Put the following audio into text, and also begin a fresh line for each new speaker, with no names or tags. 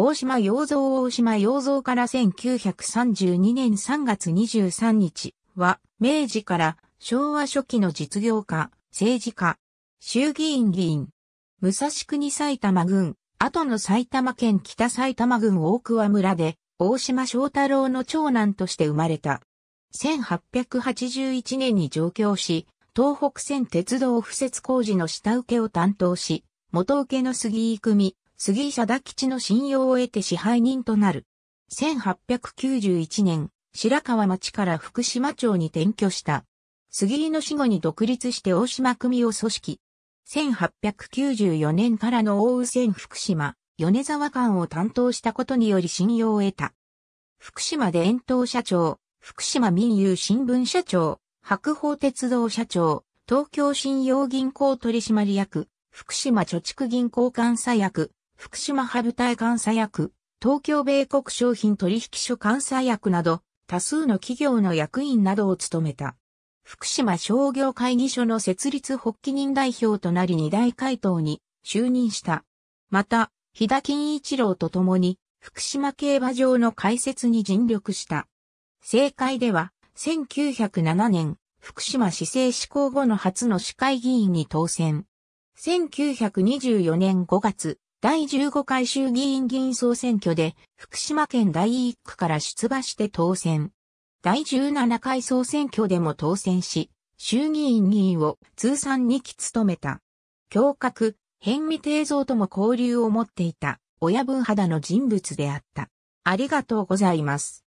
大島洋蔵大島洋蔵から1932年3
月23日は、明治から昭和初期の実業家、政治家、衆議院議員、武蔵国埼玉郡、後の埼玉県北埼玉郡大桑村で、大島翔太郎の長男として生まれた。1881年に上京し、東北線鉄道付設工事の下請けを担当し、元請けの杉井組、杉井貞吉の信用を得て支配人となる。1891年、白川町から福島町に転居した。杉井の死後に独立して大島組を組織。1894年からの大宇線福島、米沢間を担当したことにより信用を得た。福島伝統社長、福島民友新聞社長、白鵬鉄道社長、東京信用銀行取締役、福島貯蓄銀行監査役、福島ハブ隊監査役、東京米国商品取引所監査役など、多数の企業の役員などを務めた。福島商業会議所の設立発起人代表となり二大会頭に就任した。また、日田金一郎と共に、福島競馬場の開設に尽力した。政界では、1907年、福島市政施行後の初の市会議員に当選。1924年5月、第15回衆議院議員総選挙で福島県第1区から出馬して当選。第17回総選挙でも当選し、衆議院議員を通算2期務めた。教閣、辺見定蔵とも交流を持っていた
親分肌の人物であった。ありがとうございます。